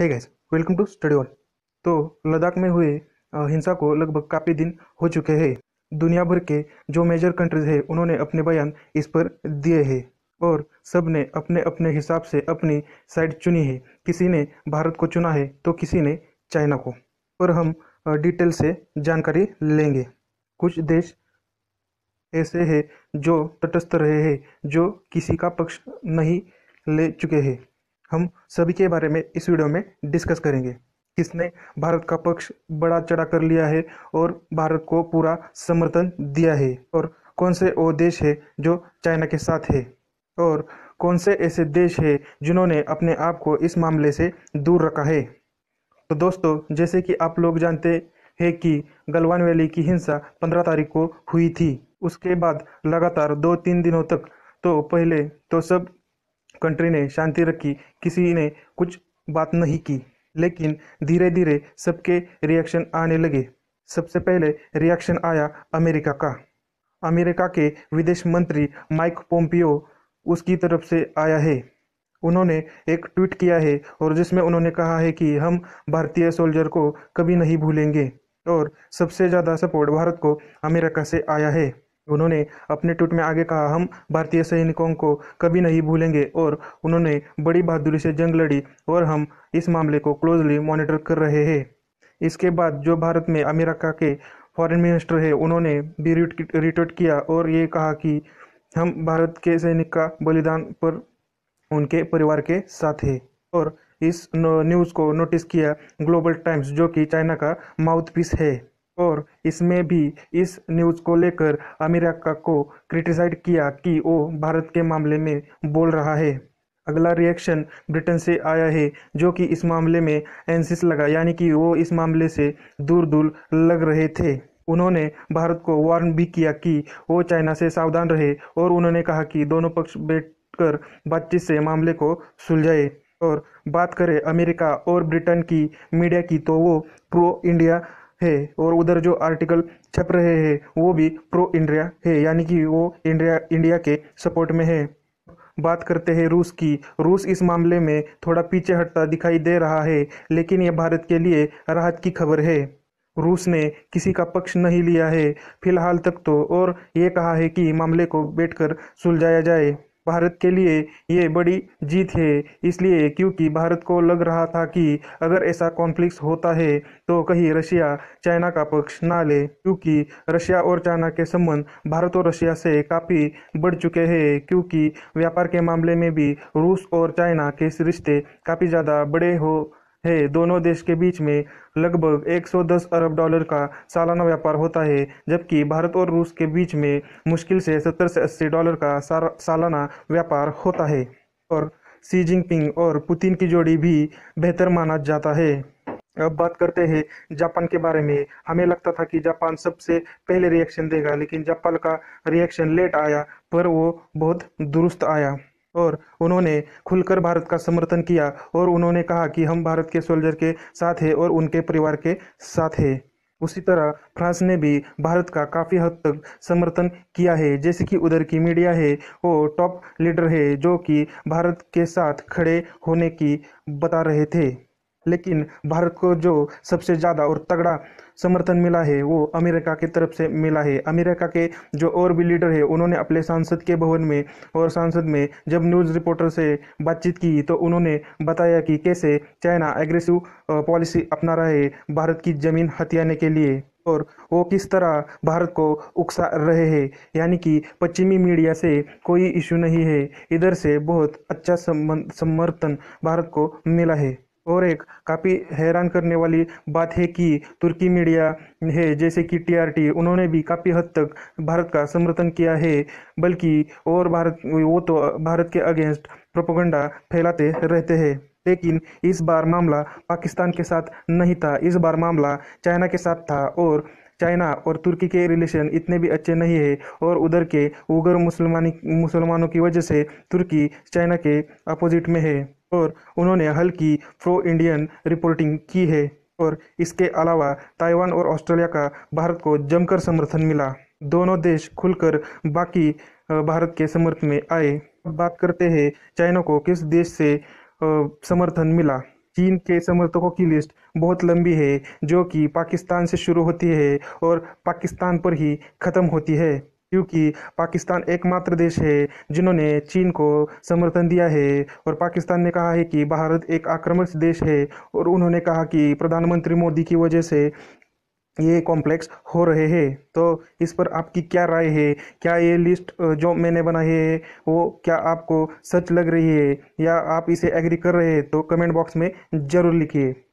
hey guys welcome to study all तो लद्दाख में हुए हिंसा को लगभग काफ़ी दिन हो चुके हैं दुनिया भर के जो मेजर कंट्रीज है उन्होंने अपने बयान इस पर दिए हैं और सब ने अपने अपने हिसाब से अपनी साइड चुनी है किसी ने भारत को चुना है तो किसी ने चाइना को और हम डिटेल से जानकारी लेंगे कुछ देश ऐसे हैं जो तटस्थ रहे हैं जो किसी का पक्ष नहीं ले चुके हैं हम सभी के बारे में इस वीडियो में डिस्कस करेंगे किसने भारत का पक्ष बड़ा चढ़ा कर लिया है और भारत को पूरा समर्थन दिया है और कौन से वो देश है जो चाइना के साथ है और कौन से ऐसे देश है जिन्होंने अपने आप को इस मामले से दूर रखा है तो दोस्तों जैसे कि आप लोग जानते हैं कि गलवान वैली की हिंसा पंद्रह तारीख को हुई थी उसके बाद लगातार दो तीन दिनों तक तो पहले तो सब कंट्री ने शांति रखी किसी ने कुछ बात नहीं की लेकिन धीरे धीरे सबके रिएक्शन आने लगे सबसे पहले रिएक्शन आया अमेरिका का अमेरिका के विदेश मंत्री माइक पोम्पियो उसकी तरफ से आया है उन्होंने एक ट्वीट किया है और जिसमें उन्होंने कहा है कि हम भारतीय सोल्जर को कभी नहीं भूलेंगे और सबसे ज़्यादा सपोर्ट भारत को अमेरिका से आया है उन्होंने अपने ट्वीट में आगे कहा हम भारतीय सैनिकों को कभी नहीं भूलेंगे और उन्होंने बड़ी बहादुरी से जंग लड़ी और हम इस मामले को क्लोजली मॉनिटर कर रहे हैं इसके बाद जो भारत में अमेरिका के फॉरेन मिनिस्टर है उन्होंने भी रिट्वीट किया और ये कहा कि हम भारत के सैनिक का बलिदान पर उनके परिवार के साथ है और इस न्यूज़ को नोटिस किया ग्लोबल टाइम्स जो कि चाइना का माउथपीस है और इसमें भी इस न्यूज़ को लेकर अमेरिका को क्रिटिसाइड किया कि वो भारत के मामले में बोल रहा है अगला रिएक्शन ब्रिटेन से आया है जो कि इस मामले में एनसिस लगा यानी कि वो इस मामले से दूर दूर लग रहे थे उन्होंने भारत को वार्न भी किया कि वो चाइना से सावधान रहे और उन्होंने कहा कि दोनों पक्ष बैठकर बातचीत से मामले को सुलझाए और बात करें अमेरिका और ब्रिटेन की मीडिया की तो वो प्रो इंडिया है और उधर जो आर्टिकल छप रहे हैं वो भी प्रो इंडिया है यानी कि वो इंडिया इंडिया के सपोर्ट में है बात करते हैं रूस की रूस इस मामले में थोड़ा पीछे हटता दिखाई दे रहा है लेकिन यह भारत के लिए राहत की खबर है रूस ने किसी का पक्ष नहीं लिया है फिलहाल तक तो और ये कहा है कि मामले को बैठकर सुलझाया जाए भारत के लिए ये बड़ी जीत है इसलिए क्योंकि भारत को लग रहा था कि अगर ऐसा कॉन्फ्लिक्स होता है तो कहीं रशिया चाइना का पक्ष ना ले क्योंकि रशिया और चाइना के संबंध भारत और रशिया से काफ़ी बढ़ चुके हैं क्योंकि व्यापार के मामले में भी रूस और चाइना के रिश्ते काफ़ी ज़्यादा बड़े हो है दोनों देश के बीच में लगभग 110 अरब डॉलर का सालाना व्यापार होता है जबकि भारत और रूस के बीच में मुश्किल से 70 से 80 डॉलर का सालाना व्यापार होता है और सी जिनपिंग और पुतिन की जोड़ी भी बेहतर माना जाता है अब बात करते हैं जापान के बारे में हमें लगता था कि जापान सबसे पहले रिएक्शन देगा लेकिन जापान का रिएक्शन लेट आया पर वो बहुत दुरुस्त आया और उन्होंने खुलकर भारत का समर्थन किया और उन्होंने कहा कि हम भारत के सोल्जर के साथ हैं और उनके परिवार के साथ हैं उसी तरह फ्रांस ने भी भारत का काफ़ी हद तक समर्थन किया है जैसे कि उधर की मीडिया है वो टॉप लीडर है जो कि भारत के साथ खड़े होने की बता रहे थे लेकिन भारत को जो सबसे ज़्यादा और तगड़ा समर्थन मिला है वो अमेरिका की तरफ से मिला है अमेरिका के जो और भी लीडर है उन्होंने अपने सांसद के भवन में और सांसद में जब न्यूज़ रिपोर्टर से बातचीत की तो उन्होंने बताया कि कैसे चाइना एग्रेसिव पॉलिसी अपना रहा है भारत की ज़मीन हथियाने के लिए और वो किस तरह भारत को उकसा रहे हैं यानी कि पश्चिमी मीडिया से कोई इशू नहीं है इधर से बहुत अच्छा समर्थन भारत को मिला है और एक काफ़ी हैरान करने वाली बात है कि तुर्की मीडिया है जैसे कि टीआरटी उन्होंने भी काफ़ी हद तक भारत का समर्थन किया है बल्कि और भारत वो तो भारत के अगेंस्ट प्रोपोगंडा फैलाते रहते हैं लेकिन इस बार मामला पाकिस्तान के साथ नहीं था इस बार मामला चाइना के साथ था और चाइना और तुर्की के रिलेशन इतने भी अच्छे नहीं है और उधर के उगर मुसलमानी मुसलमानों की वजह से तुर्की चाइना के अपोजिट में है और उन्होंने हल्की प्रो इंडियन रिपोर्टिंग की है और इसके अलावा ताइवान और ऑस्ट्रेलिया का भारत को जमकर समर्थन मिला दोनों देश खुलकर बाकी भारत के समर्थन में आए बात करते हैं चाइना को किस देश से समर्थन मिला चीन के समर्थकों की लिस्ट बहुत लंबी है जो कि पाकिस्तान से शुरू होती है और पाकिस्तान पर ही ख़त्म होती है क्योंकि पाकिस्तान एकमात्र देश है जिन्होंने चीन को समर्थन दिया है और पाकिस्तान ने कहा है कि भारत एक आक्रमक देश है और उन्होंने कहा कि प्रधानमंत्री मोदी की वजह से ये कॉम्प्लेक्स हो रहे हैं तो इस पर आपकी क्या राय है क्या ये लिस्ट जो मैंने बनाई है वो क्या आपको सच लग रही है या आप इसे एग्री कर रहे हैं तो कमेंट बॉक्स में ज़रूर लिखिए